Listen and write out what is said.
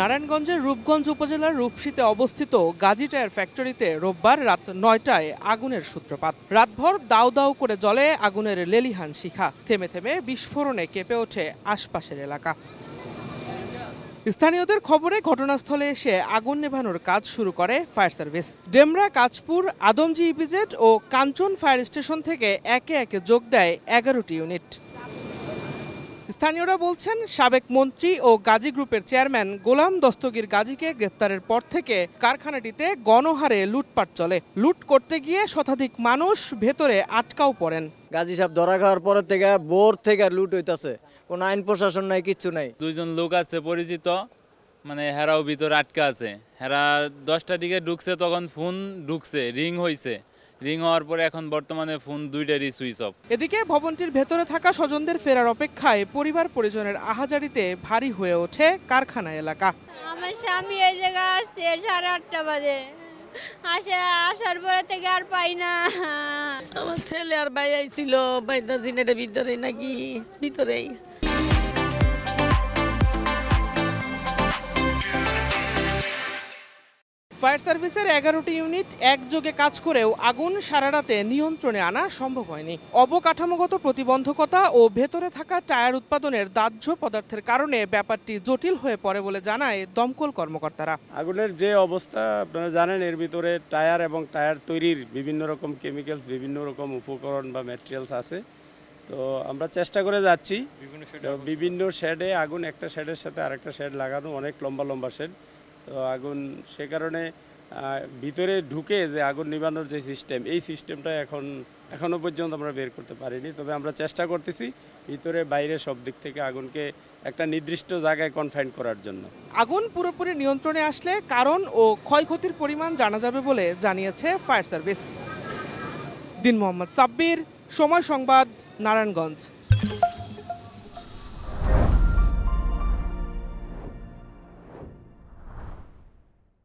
নারায়ণগঞ্জের রূপগঞ্জ উপজেলার রূপসীতে অবস্থিত গাজী টায়ার ফ্যাক্টরিতে রোববার রাত নয়টায় আগুনের সূত্রপাত রাতভর দাউ দাউ করে জলে আগুনের লেলিহান শিখা থেমে থেমে বিস্ফোরণে কেঁপে ওঠে আশপাশের এলাকা স্থানীয়দের খবরে ঘটনাস্থলে এসে আগুন নেভানোর কাজ শুরু করে fire service Demra Kajpur Adamjee EPZ ও কাঞ্চন ফায়ার স্টেশন থেকে একে একে যোগ দেয় এগারোটি ইউনিট স্থানীয়রা বলছেন সাবেক মন্ত্রী ও গাজী গ্রুপের চেয়ারম্যান গোলাম দস্তগীর গাজীকে গ্রেপ্তারের পর থেকে কারখানাটিতে গণহারে লুটপাট চলে লুট করতে গিয়ে শতাধিক মানুষ ভেতরে আটকাও পড়েন গাজী সাহেব ধরা খাওয়ার পরের থেকে বোর থেকে লুট হইতেছে কোন আইন প্রশাসন নাই কিচ্ছু নাই দুইজন লোক আছে পরিচিত মানে হেরাও ভিতরে আটকা আছে হেরা দশটা দিকে ঢুকছে তখন ফোন ঢুকছে রিং হইছে রিং হওয়ার পরে এখন বর্তমানে ফোন দুইটারই সুইচ অফ এদিকে ভবনটির ভেতরে থাকা স্বজনদের ফেরার অপেক্ষায় পরিবার পরিজনের আহাজারিতে ভারী হয়ে ওঠে কারখানা এলাকা আমার স্বামী এই জায়গা আসছে সাড়ে আটটা বাজে আসে আসার পরে থেকে আর পাই না আমার ছেলে আর ভাই আইছিল বাইদা দিনের ভিতরে নাকি ভিতরেই ফায়ার সার্ভিসের এগারোটি ইউনিট একযোগে কাজ করেও আগুন সারা রাতে নিয়ন্ত্রণে আনা সম্ভব হয়নি অবকাঠামোগত প্রতিবন্ধকতা ও ভেতরে থাকা টায়ার উৎপাদনের দাহ্য পদার্থের কারণে ব্যাপারটি জটিল হয়ে পড়ে বলে জানায় দমকল কর্মকর্তারা আগুনের যে অবস্থা আপনারা জানেন এর ভিতরে টায়ার এবং টায়ার তৈরির বিভিন্ন রকম কেমিক্যালস বিভিন্ন রকম উপকরণ বা ম্যাটেরিয়ালস আছে তো আমরা চেষ্টা করে যাচ্ছি বিভিন্ন শেডে আগুন একটা শেডের সাথে আরেকটা শেড লাগানো অনেক লম্বা লম্বা শেড তো আগুন সে কারণে ভিতরে ঢুকে যে আগুন নিবানোর যে সিস্টেম এই সিস্টেমটা এখন এখনও পর্যন্ত আমরা বের করতে পারিনি তবে আমরা চেষ্টা করতেছি ভিতরে বাইরে সব দিক থেকে আগুনকে একটা নির্দিষ্ট জায়গায় কনফাইন করার জন্য আগুন পুরোপুরি নিয়ন্ত্রণে আসলে কারণ ও ক্ষয়ক্ষতির পরিমাণ জানা যাবে বলে জানিয়েছে ফায়ার সার্ভিস দিন মোহাম্মদ সাব্বির সময় সংবাদ নারায়ণগঞ্জ